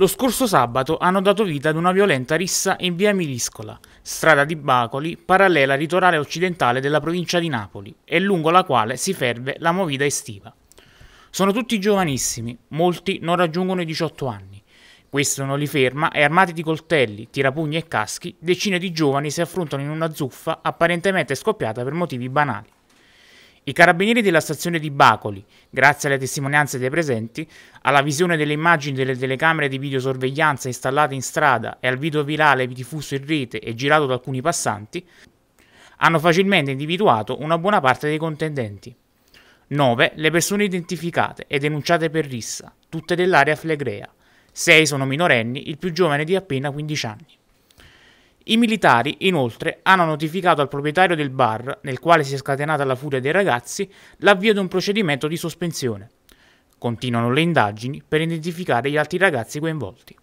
Lo scorso sabato hanno dato vita ad una violenta rissa in via Miliscola, strada di Bacoli, parallela al litorale occidentale della provincia di Napoli e lungo la quale si ferve la movida estiva. Sono tutti giovanissimi, molti non raggiungono i 18 anni. Questo non li ferma e armati di coltelli, tirapugni e caschi, decine di giovani si affrontano in una zuffa apparentemente scoppiata per motivi banali. I carabinieri della stazione di Bacoli, grazie alle testimonianze dei presenti, alla visione delle immagini delle telecamere di videosorveglianza installate in strada e al video virale diffuso in rete e girato da alcuni passanti, hanno facilmente individuato una buona parte dei contendenti. 9. Le persone identificate e denunciate per rissa, tutte dell'area flegrea. 6 sono minorenni, il più giovane di appena 15 anni. I militari, inoltre, hanno notificato al proprietario del bar, nel quale si è scatenata la furia dei ragazzi, l'avvio di un procedimento di sospensione. Continuano le indagini per identificare gli altri ragazzi coinvolti.